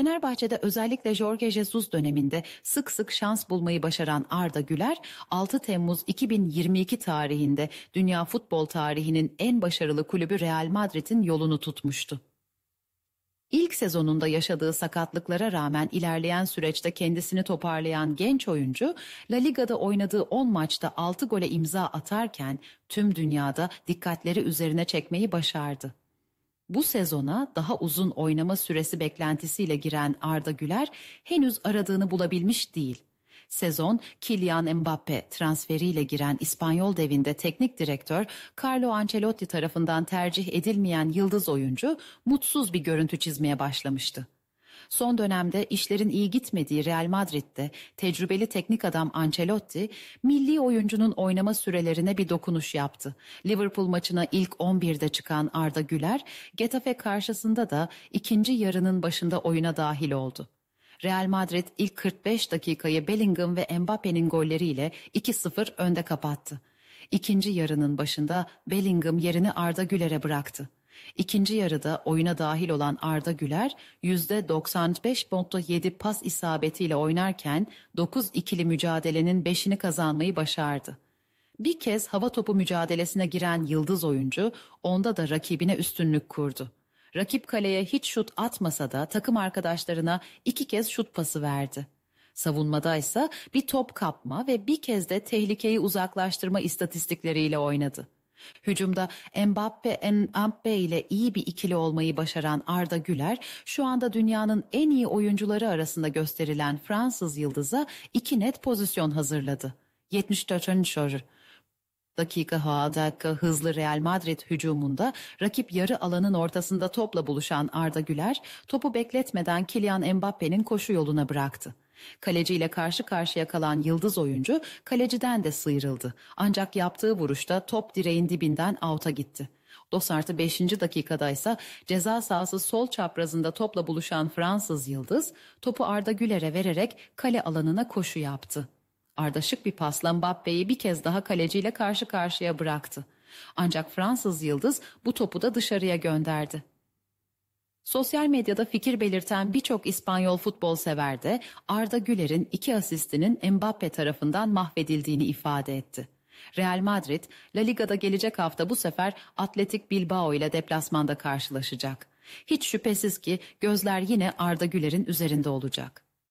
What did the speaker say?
Fenerbahçe'de özellikle Jorge Jesus döneminde sık sık şans bulmayı başaran Arda Güler 6 Temmuz 2022 tarihinde dünya futbol tarihinin en başarılı kulübü Real Madrid'in yolunu tutmuştu. İlk sezonunda yaşadığı sakatlıklara rağmen ilerleyen süreçte kendisini toparlayan genç oyuncu La Liga'da oynadığı 10 maçta 6 gole imza atarken tüm dünyada dikkatleri üzerine çekmeyi başardı. Bu sezona daha uzun oynama süresi beklentisiyle giren Arda Güler henüz aradığını bulabilmiş değil. Sezon Kylian Mbappe transferiyle giren İspanyol devinde teknik direktör Carlo Ancelotti tarafından tercih edilmeyen yıldız oyuncu mutsuz bir görüntü çizmeye başlamıştı. Son dönemde işlerin iyi gitmediği Real Madrid'de tecrübeli teknik adam Ancelotti milli oyuncunun oynama sürelerine bir dokunuş yaptı. Liverpool maçına ilk 11'de çıkan Arda Güler, Getafe karşısında da ikinci yarının başında oyuna dahil oldu. Real Madrid ilk 45 dakikayı Bellingham ve Mbappe'nin golleriyle 2-0 önde kapattı. İkinci yarının başında Bellingham yerini Arda Güler'e bıraktı. İkinci yarıda oyuna dahil olan Arda Güler %95.7 pas isabetiyle oynarken 9 ikili mücadelenin 5'ini kazanmayı başardı. Bir kez hava topu mücadelesine giren yıldız oyuncu onda da rakibine üstünlük kurdu. Rakip kaleye hiç şut atmasa da takım arkadaşlarına iki kez şut pası verdi. Savunmada ise bir top kapma ve bir kez de tehlikeyi uzaklaştırma istatistikleriyle oynadı. Hücumda Mbappe Mbappe ile iyi bir ikili olmayı başaran Arda Güler şu anda dünyanın en iyi oyuncuları arasında gösterilen Fransız yıldıza iki net pozisyon hazırladı. 74. dakika dakika hızlı Real Madrid hücumunda rakip yarı alanın ortasında topla buluşan Arda Güler topu bekletmeden Kylian Mbappe'nin koşu yoluna bıraktı. Kaleciyle karşı karşıya kalan yıldız oyuncu kaleciden de sıyrıldı. Ancak yaptığı vuruşta top direğin dibinden out'a gitti. Dos artı 5. dakikada ise ceza sahası sol çaprazında topla buluşan Fransız Yıldız topu Arda Güler'e vererek kale alanına koşu yaptı. Arda şık bir pasla Mbappe'yi bir kez daha kaleciyle karşı karşıya bıraktı. Ancak Fransız Yıldız bu topu da dışarıya gönderdi. Sosyal medyada fikir belirten birçok İspanyol futbol sever de Arda Güler'in iki asistinin Mbappe tarafından mahvedildiğini ifade etti. Real Madrid, La Liga'da gelecek hafta bu sefer Atletik Bilbao ile deplasmanda karşılaşacak. Hiç şüphesiz ki gözler yine Arda Güler'in üzerinde olacak.